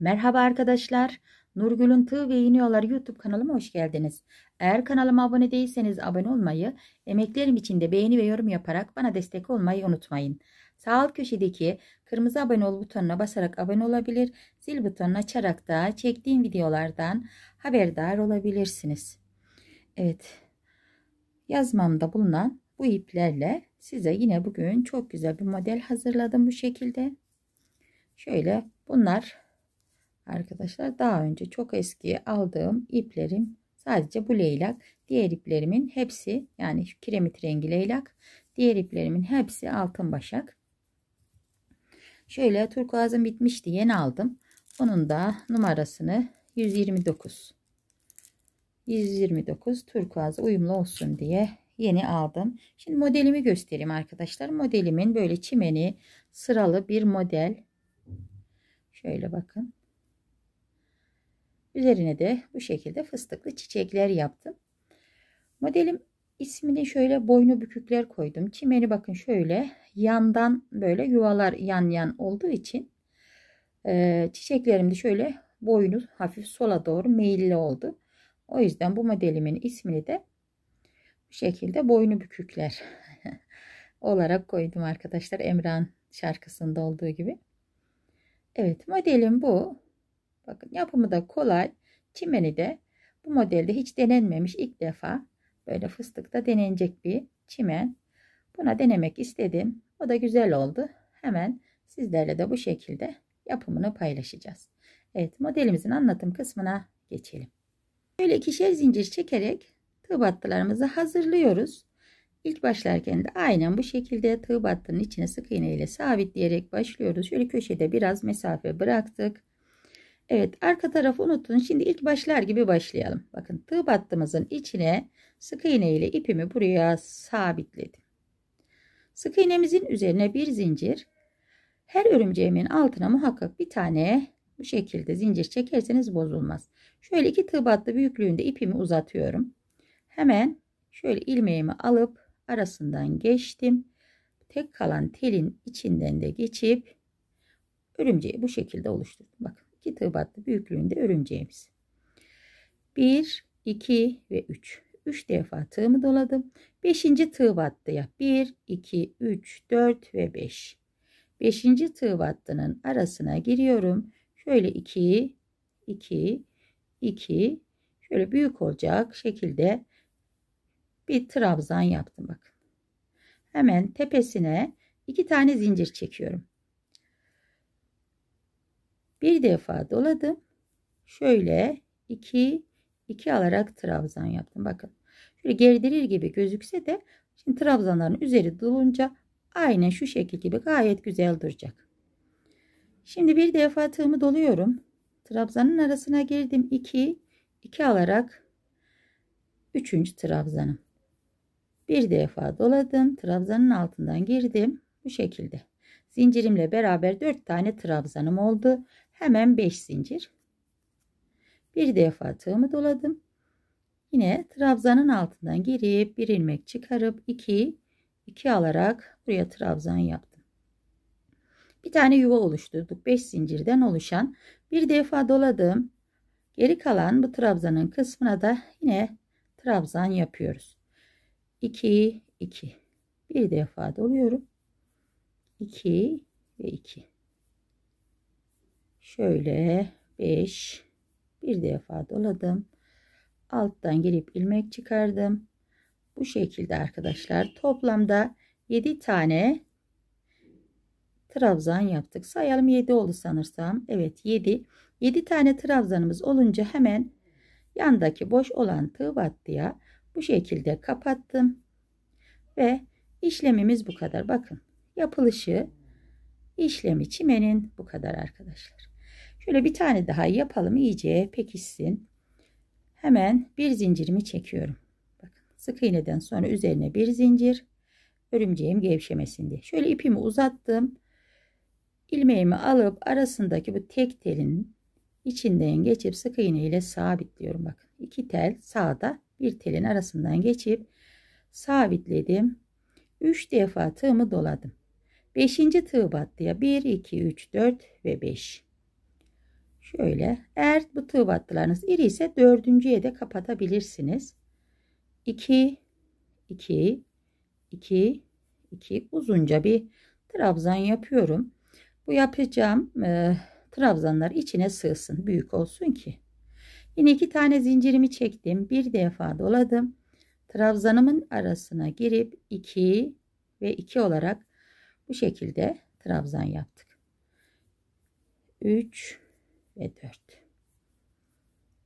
Merhaba arkadaşlar. Nurgül'ün Tığ ve İğniyorlar YouTube kanalıma hoş geldiniz. Eğer kanalıma abone değilseniz abone olmayı, emeklerim için de beğeni ve yorum yaparak bana destek olmayı unutmayın. Sağ alt köşedeki kırmızı abone ol butonuna basarak abone olabilir, zil butonunu açarak da çektiğim videolardan haberdar olabilirsiniz. Evet, yazmamda bulunan bu iplerle size yine bugün çok güzel bir model hazırladım bu şekilde. Şöyle bunlar arkadaşlar daha önce çok eski aldığım iplerim sadece bu leylak. Diğer iplerimin hepsi yani kiremit rengi leylak. Diğer iplerimin hepsi altın başak. Şöyle turkuazım bitmişti yeni aldım. Onun da numarasını 129. 129 turkuaz uyumlu olsun diye yeni aldım. Şimdi modelimi göstereyim arkadaşlar. Modelimin böyle çimeni sıralı bir model. Şöyle bakın. Üzerine de bu şekilde fıstıklı çiçekler yaptım. Modelim ismini şöyle boynu bükükler koydum. Çimeni bakın şöyle yandan böyle yuvalar yan yan olduğu için e, çiçeklerim de şöyle boynu hafif sola doğru meyilli oldu. O yüzden bu modelimin ismini de bu şekilde boynu bükükler olarak koydum arkadaşlar. Emran şarkısında olduğu gibi. Evet modelim bu. Bakın yapımı da kolay. Çimeni de bu modelde hiç denenmemiş ilk defa böyle fıstıkta denenecek bir çimen. Buna denemek istedim. O da güzel oldu. Hemen sizlerle de bu şekilde yapımını paylaşacağız. Evet modelimizin anlatım kısmına geçelim. Böyle ikişer zincir çekerek tığ battılarımızı hazırlıyoruz. İlk başlarken de aynen bu şekilde tığ battının içine sık iğne ile sabitleyerek başlıyoruz. Şöyle köşede biraz mesafe bıraktık. Evet arka tarafı unutun. Şimdi ilk başlar gibi başlayalım. Bakın tığ battımızın içine sık iğne ile ipimi buraya sabitledim. Sık iğnemizin üzerine bir zincir. Her örümceğimin altına muhakkak bir tane bu şekilde zincir çekerseniz bozulmaz. Şöyle iki tığ battı büyüklüğünde ipimi uzatıyorum. Hemen şöyle ilmeğimi alıp arasından geçtim. Tek kalan telin içinden de geçip örümceği bu şekilde oluşturdum. Bakın. 2 kitabatlı büyüklüğünde örümceğimiz. 1, 2 ve 3. 3 defa tığımı doladım. 5. tığ battıya 1, 2, 3, 4 ve 5. 5. tığ battının arasına giriyorum. Şöyle 2, 2, 2. Şöyle büyük olacak şekilde bir trabzan yaptım bakın. Hemen tepesine 2 tane zincir çekiyorum. Bir defa doladım. Şöyle 2 2 alarak trabzan yaptım. Bakın. Şöyle gerdirir gibi gözükse de şimdi trabzanların üzeri dolunca aynen şu şekil gibi gayet güzel duracak. Şimdi bir defa tığımı doluyorum. Trabzanın arasına girdim. 2 2 alarak 3. trabzanım. Bir defa doladım. Trabzanın altından girdim. Bu şekilde. Zincirimle beraber 4 tane trabzanım oldu hemen 5 zincir bir defa tığımı doladım yine trabzanın altından girip bir ilmek çıkarıp 2 2 alarak buraya trabzan yaptım bir tane yuva oluşturduk 5 zincirden oluşan bir defa doladım geri kalan bu trabzanın kısmına da yine trabzan yapıyoruz 2 2 bir defa doluyorum 2 ve 2 şöyle 5 bir defa doladım alttan girip ilmek çıkardım bu şekilde arkadaşlar toplamda 7 tane trabzan yaptık sayalım 7 oldu sanırsam evet 7 7 tane trabzanımız olunca hemen yandaki boş olan tığ battıya bu şekilde kapattım ve işlemimiz bu kadar bakın yapılışı işlemi çimenin bu kadar arkadaşlar Şöyle bir tane daha yapalım iyice pekişsin. Hemen bir zincirimi çekiyorum. Bakın sık iğneden sonra üzerine bir zincir. Örümceğim gevşemesin diye. Şöyle ipimi uzattım. İlmeğimi alıp arasındaki bu tek telin içinden geçip sık iğne ile sabitliyorum. Bakın iki tel sağda bir telin arasından geçip sabitledim. 3 defa tığımı doladım. 5. tığ battıya 1, 2, 3, 4 ve 5. Şöyle eğer bu tığ battılarınız iri ise dördüncüye de kapatabilirsiniz. 2 2 2 2 uzunca bir trabzan yapıyorum. Bu yapacağım e, trabzanlar içine sığsın büyük olsun ki. Yine iki tane zincirimi çektim. Bir defa doladım. Trabzanımın arasına girip 2 ve 2 olarak bu şekilde trabzan yaptık. 3 ve 4.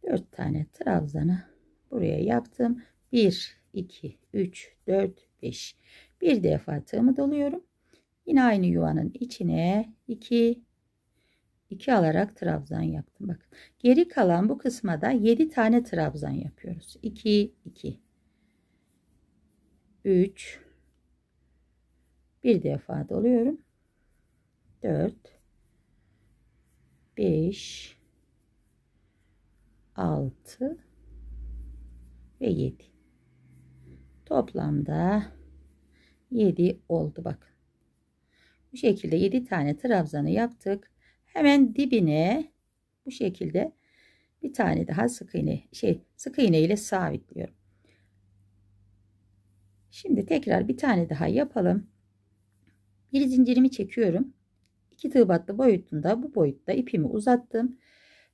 4 tane trabzanı buraya yaptım. 1, 2, 3, 4, 5. Bir defa tığımı doluyorum. Yine aynı yuvanın içine 2, 2 alarak trabzan yaptım. Bakın geri kalan bu kısma da 7 tane trabzan yapıyoruz. 2, 2, 3, bir defa doluyorum. 4, 5 6 ve 7 toplamda 7 oldu bakın bu şekilde 7 tane trabzanı yaptık hemen dibine bu şekilde bir tane daha sık iğne şey sık iğne ile sabitliyorum şimdi tekrar bir tane daha yapalım bir zincirimi çekiyorum 2 tığ battı boyutunda bu boyutta ipimi uzattım.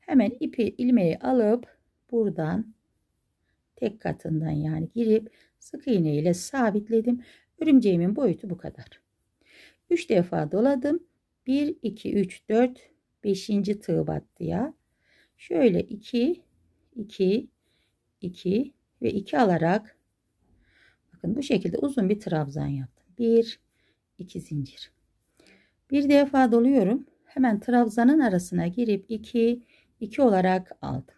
Hemen ipi ilmeği alıp buradan tek katından yani girip sık iğne ile sabitledim. Örümceğimin boyutu bu kadar. 3 defa doladım. 1 2 3 4 5. tığ battıya şöyle 2 2 2 ve 2 alarak bakın bu şekilde uzun bir trabzan yaptım. 1 2 zincir. Bir defa doluyorum. Hemen trabzanın arasına girip 2 2 olarak aldım.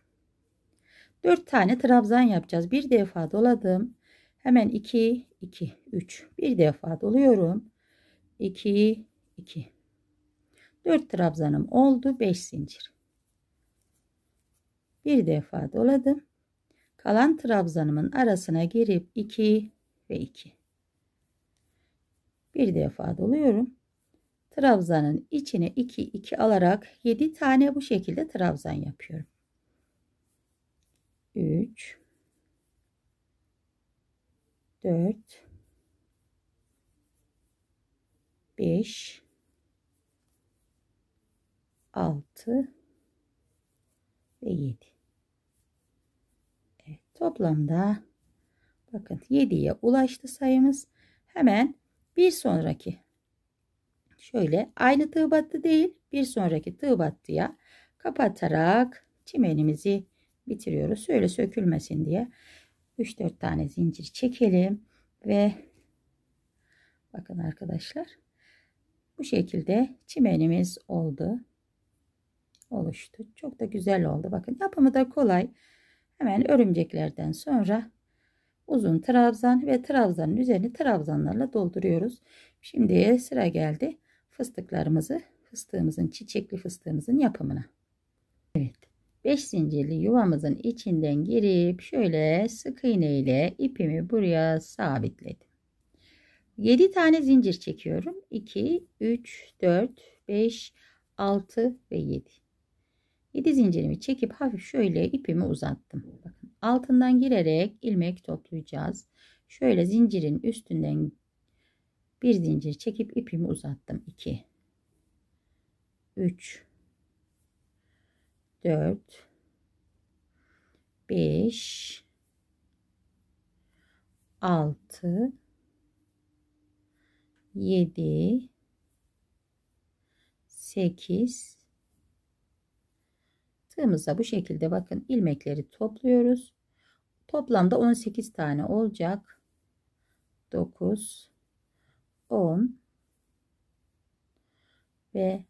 4 tane trabzan yapacağız. Bir defa doladım. Hemen 2 2 3. Bir defa doluyorum. 2 2. 4 trabzanım oldu. 5 zincir. Bir defa doladım. Kalan trabzanımın arasına girip 2 ve 2. Bir defa doluyorum trabzanın içine 2 2 alarak 7 tane bu şekilde trabzan yapıyorum. 3 4 5 6 ve 7. Evet, toplamda bakın 7'ye ulaştı sayımız. Hemen bir sonraki şöyle aynı tığ battı değil bir sonraki tığ battıya kapatarak çimenimizi bitiriyoruz. Şöyle sökülmesin diye 3-4 tane zincir çekelim ve bakın arkadaşlar bu şekilde çimenimiz oldu. Oluştu. Çok da güzel oldu. Bakın yapımı da kolay. Hemen örümceklerden sonra uzun trabzan ve trabzanın üzerini trabzanlarla dolduruyoruz. Şimdi sıra geldi fıstıklarımızı fıstığımızın çiçekli fıstığımızın yapımına. Evet 5 zincirli yuvamızın içinden girip şöyle sık iğne ile ipimi buraya sabitledim. 7 tane zincir çekiyorum. 2, 3, 4, 5, 6 ve 7. 7 zincirimi çekip hafif şöyle ipimi uzattım. Bakın altından girerek ilmek toplayacağız. Şöyle zincirin üstünden bir zincir çekip ipimi uzattım 2 3 4 5 6 7 8 tığımızda bu şekilde bakın ilmekleri topluyoruz toplamda 18 tane olacak 9 10 ve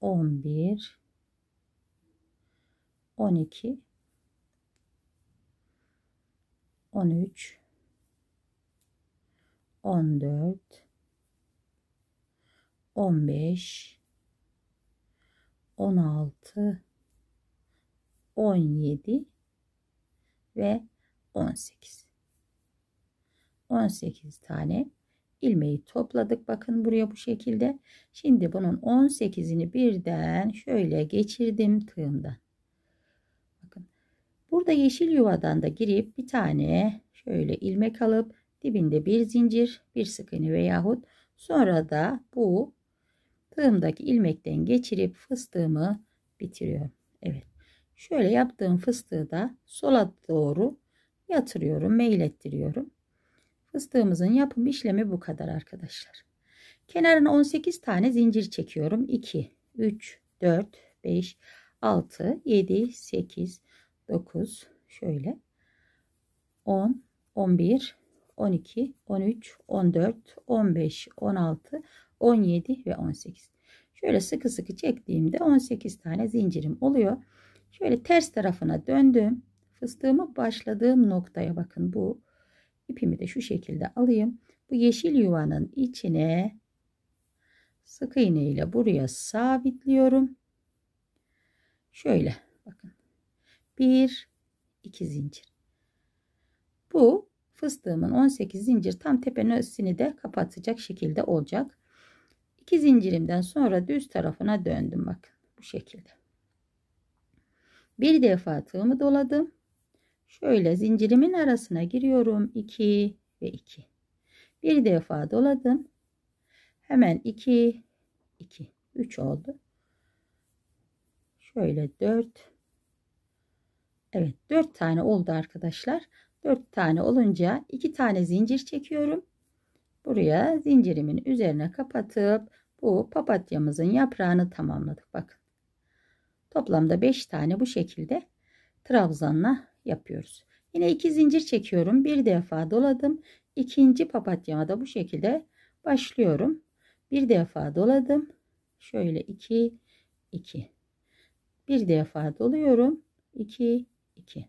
11 12 13 14 15 16 17 ve 18 18 tane ilmeği topladık. Bakın buraya bu şekilde. Şimdi bunun 18'ini birden şöyle geçirdim tığımdan. Bakın. Burada yeşil yuvadan da girip bir tane şöyle ilmek alıp dibinde bir zincir, bir sık iğne veyahut sonra da bu tığımdaki ilmekten geçirip fıstığımı bitiriyorum. Evet. Şöyle yaptığım fıstığı da sola doğru yatırıyorum, meylettiriyorum. Fıstığımızın yapım işlemi bu kadar arkadaşlar. Kenarına 18 tane zincir çekiyorum. 2, 3, 4, 5, 6, 7, 8, 9, şöyle 10, 11, 12, 13, 14, 15, 16, 17 ve 18. Şöyle sıkı sıkı çektiğimde 18 tane zincirim oluyor. Şöyle ters tarafına döndüm. Fıstığımı başladığım noktaya bakın bu İpimi de şu şekilde alayım. Bu yeşil yuvanın içine sık iğne ile buraya sabitliyorum. Şöyle bakın. Bir, iki zincir. Bu fıstığımın 18 zincir tam tepenin üstünü de kapatacak şekilde olacak. 2 zincirimden sonra düz tarafına döndüm bakın bu şekilde. Bir defa tığımı doladım. Şöyle zincirimin arasına giriyorum. 2 ve 2. Bir defa doladım. Hemen 2 2 3 oldu. Şöyle 4 Evet 4 tane oldu arkadaşlar. 4 tane olunca 2 tane zincir çekiyorum. Buraya zincirimin üzerine kapatıp bu papatyamızın yaprağını tamamladık. Bakın. Toplamda 5 tane bu şekilde trabzanla yapıyoruz. Yine iki zincir çekiyorum. Bir defa doladım. İkinci papatyama da bu şekilde başlıyorum. Bir defa doladım. Şöyle 2 2. Bir defa doluyorum. 2 2.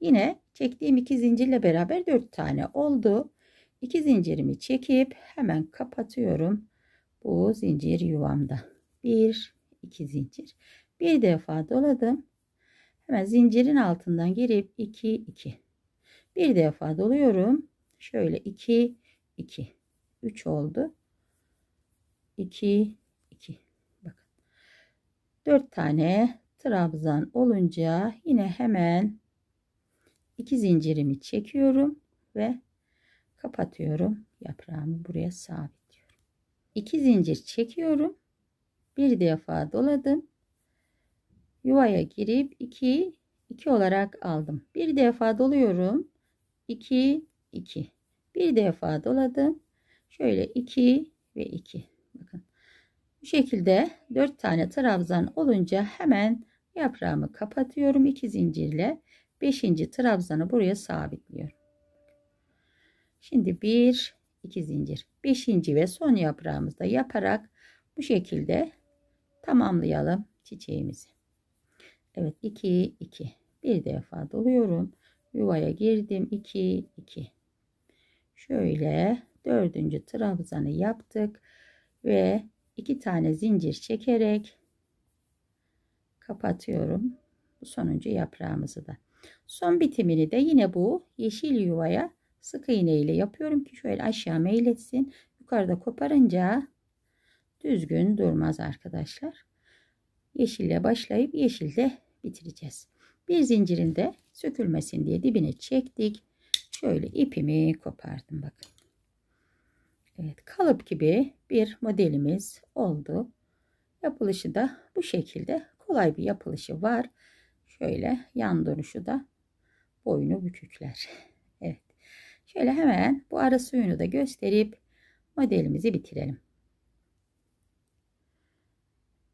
Yine çektiğim iki zincirle beraber 4 tane oldu. İki zincirimi çekip hemen kapatıyorum. Bu zincir yuvamda. 1 2 zincir. Bir defa doladım. Hemen zincirin altından girip 2 2. Bir defa doluyorum. Şöyle 2 2. 3 oldu. 2 2. Bakın. 4 tane trabzan olunca yine hemen iki zincirimi çekiyorum ve kapatıyorum. Yaprağımı buraya sabitliyorum. 2 zincir çekiyorum. Bir defa doladım yuvaya girip 2 2 olarak aldım. Bir defa doluyorum. 2 2. Bir defa doladım. Şöyle 2 ve 2. Bakın. Bu şekilde 4 tane trabzan olunca hemen yaprağımı kapatıyorum 2 zincirle. 5. trabzanı buraya sabitliyorum. Şimdi 1 2 zincir. 5. ve son yaprağımızda yaparak bu şekilde tamamlayalım çiçeğimizi. Evet 2 2. Bir defa doluyorum. Yuvaya girdim 2 2. Şöyle dördüncü trabzanı yaptık ve iki tane zincir çekerek kapatıyorum bu sonuncu yaprağımızı da. Son bitimini de yine bu yeşil yuvaya sık iğne ile yapıyorum ki şöyle aşağı meyletsin. Yukarıda koparınca düzgün durmaz arkadaşlar. Yeşille başlayıp yeşilde bitireceğiz. Bir zincirin de sökülmesin diye dibine çektik. Şöyle ipimi kopardım bakın. Evet kalıp gibi bir modelimiz oldu. Yapılışı da bu şekilde kolay bir yapılışı var. Şöyle yan dönüşü da boynu bükükler. Evet. Şöyle hemen bu ara suyunu da gösterip modelimizi bitirelim.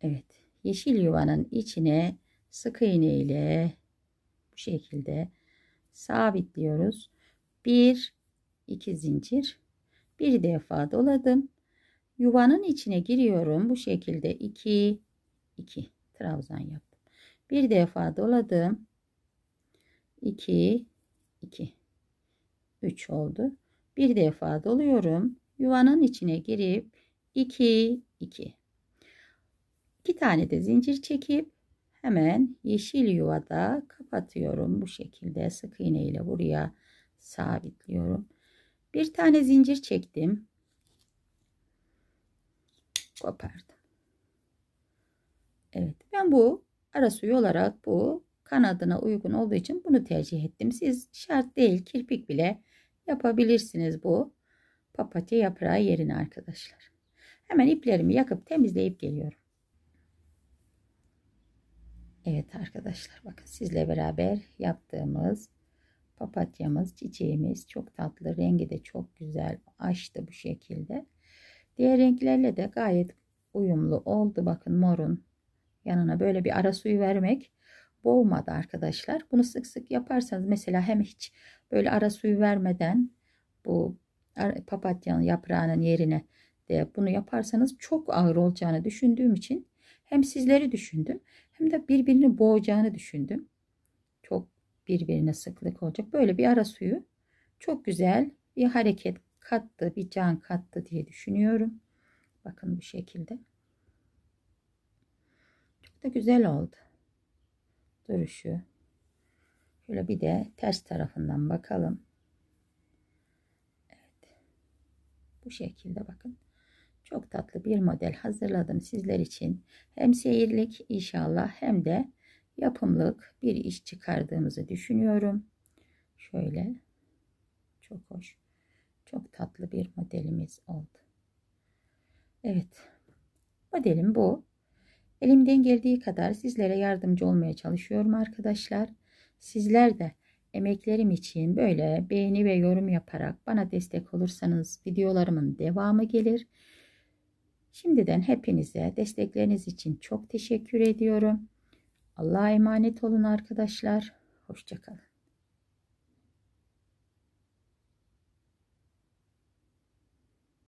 Evet. Yeşil yuvanın içine sık iğne ile bu şekilde sabitliyoruz. Bir, iki zincir. Bir defa doladım. Yuvanın içine giriyorum. Bu şekilde iki, iki trabzan yaptım. Bir defa doladım. İki, iki, üç oldu. Bir defa doluyorum. Yuvanın içine girip iki, iki. İki tane de zincir çekip hemen yeşil yuvada kapatıyorum. Bu şekilde sık iğne ile buraya sabitliyorum. Bir tane zincir çektim. Kopardım. Evet ben bu arası olarak bu kanadına uygun olduğu için bunu tercih ettim. Siz şart değil kirpik bile yapabilirsiniz bu papatya yaprağı yerine arkadaşlar. Hemen iplerimi yakıp temizleyip geliyorum. Evet arkadaşlar bakın sizle beraber yaptığımız papatyamız çiçeğimiz çok tatlı rengi de çok güzel açtı bu şekilde. Diğer renklerle de gayet uyumlu oldu bakın morun yanına böyle bir ara suyu vermek boğmadı arkadaşlar. Bunu sık sık yaparsanız mesela hem hiç böyle ara suyu vermeden bu papatyanın yaprağının yerine de bunu yaparsanız çok ağır olacağını düşündüğüm için hem sizleri düşündüm hem de birbirini boğacağını düşündüm. Çok birbirine sıklık olacak. Böyle bir ara suyu çok güzel bir hareket kattı, bir can kattı diye düşünüyorum. Bakın bu şekilde. Çok da güzel oldu. Duruşu. Şöyle bir de ters tarafından bakalım. Evet. Bu şekilde bakın. Çok tatlı bir model hazırladım sizler için. Hem seyirlik inşallah hem de yapımlık bir iş çıkardığımızı düşünüyorum. Şöyle çok hoş. Çok tatlı bir modelimiz oldu. Evet. Modelim bu. Elimden geldiği kadar sizlere yardımcı olmaya çalışıyorum arkadaşlar. Sizler de emeklerim için böyle beğeni ve yorum yaparak bana destek olursanız videolarımın devamı gelir. Şimdiden hepinize destekleriniz için çok teşekkür ediyorum. Allah'a emanet olun arkadaşlar. Hoşçakalın.